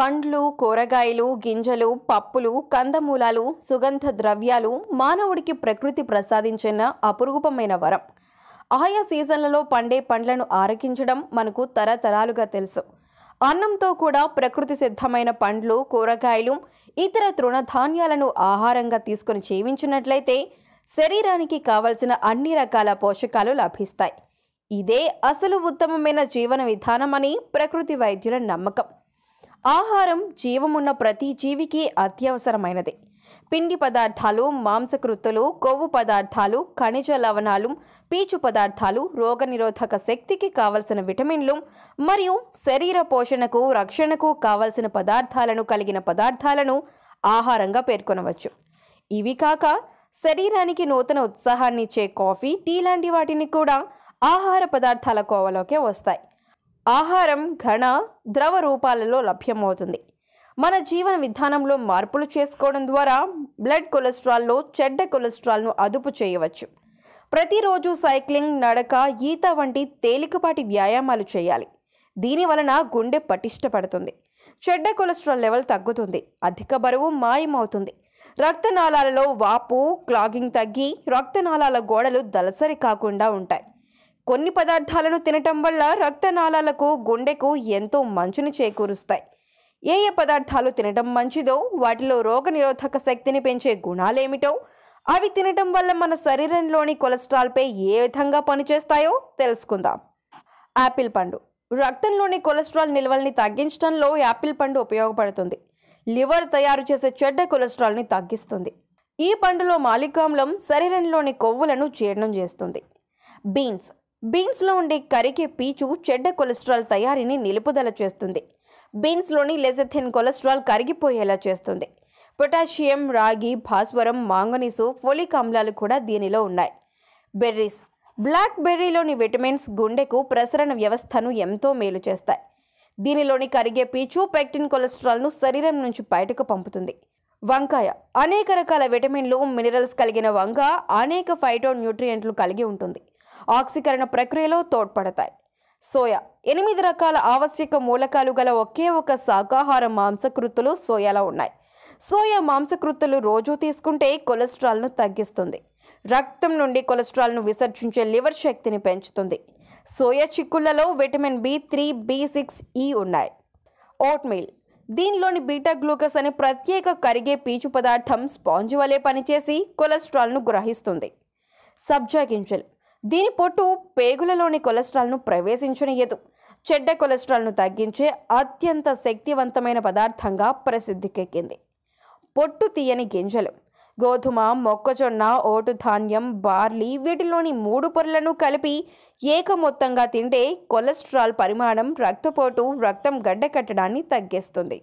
పండ్లు కూరగాయలు గింజలు పప్పులు కందమూలాలు సుగంధ ద్రవ్యాలు మానవుడికి ప్రకృతి ప్రసాదించిన అపురూపమైన వరం ఆయా సీజన్లలో పండే పండ్లను ఆరగించడం మనకు తరతరాలుగా తెలుసు అన్నంతో కూడా ప్రకృతి సిద్ధమైన పండ్లు కూరగాయలు ఇతర తృణధాన్యాలను ఆహారంగా తీసుకుని జీవించినట్లయితే శరీరానికి కావలసిన అన్ని రకాల పోషకాలు లభిస్తాయి ఇదే అసలు ఉత్తమమైన జీవన విధానమని ప్రకృతి వైద్యుల నమ్మకం ఆహారం జీవమున్న ప్రతి జీవికి అత్యవసరమైనది పిండి పదార్థాలు మాంసకృత్తులు కొవ్వు పదార్థాలు ఖనిజ లవణాలు పీచు పదార్థాలు రోగనిరోధక శక్తికి కావలసిన విటమిన్లు మరియు శరీర పోషణకు రక్షణకు కావలసిన పదార్థాలను కలిగిన పదార్థాలను ఆహారంగా పేర్కొనవచ్చు ఇవి కాక శరీరానికి నూతన ఉత్సాహాన్ని ఇచ్చే కాఫీ టీ లాంటి వాటిని కూడా ఆహార పదార్థాల కోవలోకే వస్తాయి ఆహారం ఘన ద్రవ రూపాలలో లభ్యమవుతుంది మన జీవన విధానంలో మార్పులు చేసుకోవడం ద్వారా బ్లడ్ కొలెస్ట్రాల్లో చెడ్డ కొలెస్ట్రాల్ను అదుపు చేయవచ్చు ప్రతిరోజు సైక్లింగ్ నడక ఈత వంటి తేలికపాటి వ్యాయామాలు చేయాలి దీని వలన గుండె పటిష్టపడుతుంది చెడ్డ కొలెస్ట్రాల్ లెవెల్ తగ్గుతుంది అధిక బరువు మాయమవుతుంది రక్తనాళాలలో వాపు క్లాగింగ్ తగ్గి రక్తనాళాల గోడలు దలసరి కాకుండా ఉంటాయి కొన్ని పదార్థాలను తినటం వల్ల రక్తనాళాలకు గుండెకు ఎంతో మంచుని చేకూరుస్తాయి ఏ ఏ పదార్థాలు తినటం మంచిదో వాటిలో రోగనిరోధక శక్తిని పెంచే గుణాలేమిటో అవి తినటం వల్ల మన శరీరంలోని కొలెస్ట్రాల్పై ఏ విధంగా పనిచేస్తాయో తెలుసుకుందాం యాపిల్ పండు రక్తంలోని కొలెస్ట్రాల్ నిల్వల్ని తగ్గించడంలో యాపిల్ పండు ఉపయోగపడుతుంది లివర్ తయారు చేసే చెడ్డ కొలెస్ట్రాల్ని తగ్గిస్తుంది ఈ పండులో మాలికామ్లం శరీరంలోని కొవ్వులను జీర్ణం చేస్తుంది బీన్స్ బీన్స్లో ఉండే కరిగే పీచు చెడ్డ కొలెస్ట్రాల్ తయారీని నిలుపుదల చేస్తుంది బీన్స్లోని లెజథిన్ కొలెస్ట్రాల్ కరిగిపోయేలా చేస్తుంది పొటాషియం రాగి భాస్వరం మాంగనీసు ఫొలిక్ ఆమ్లాలు కూడా దీనిలో ఉన్నాయి బెర్రీస్ బ్లాక్ బెర్రీలోని విటమిన్స్ గుండెకు ప్రసరణ వ్యవస్థను ఎంతో మేలు చేస్తాయి దీనిలోని కరిగే పీచు పెక్టిన్ కొలెస్ట్రాల్ను శరీరం నుంచి బయటకు పంపుతుంది వంకాయ అనేక రకాల విటమిన్లు మినరల్స్ కలిగిన వంక అనేక ఫైటో న్యూట్రియంట్లు కలిగి ఉంటుంది ఆక్సీకరణ ప్రక్రియలో తోడ్పడతాయి సోయా ఎనిమిది రకాల ఆవశ్యక మూలకాలు గల ఒకే ఒక శాకాహార మాంసకృతులు సోయాలో ఉన్నాయి సోయా మాంసకృతులు రోజు తీసుకుంటే కొలెస్ట్రాల్ను తగ్గిస్తుంది రక్తం నుండి కొలెస్ట్రాల్ను విసర్జించే లివర్ శక్తిని పెంచుతుంది సోయా చిక్కుళ్లలో vitamin B three B six ఈ ఉన్నాయి ఓట్మీల్ దీనిలోని బీటా గ్లూకస్ అనే ప్రత్యేక కరిగే పీచు పదార్థం స్పాంజ్ వలె పనిచేసి కొలెస్ట్రాల్ను గ్రహిస్తుంది సబ్జా గింజలు దీని పొట్టు పేగులలోని కొలెస్ట్రాల్ను ప్రవేశించనీయదు చెడ్డ కొలెస్ట్రాల్ను తగ్గించే అత్యంత శక్తివంతమైన పదార్థంగా ప్రసిద్ధికెక్కింది పొట్టు తీయని గింజలు గోధుమ మొక్కజొన్న ఓటు ధాన్యం బార్లీ వీటిలోని మూడు పొరలను కలిపి ఏకమొత్తంగా తింటే కొలెస్ట్రాల్ పరిమాణం రక్తపోటు రక్తం గడ్డకట్టడాన్ని తగ్గిస్తుంది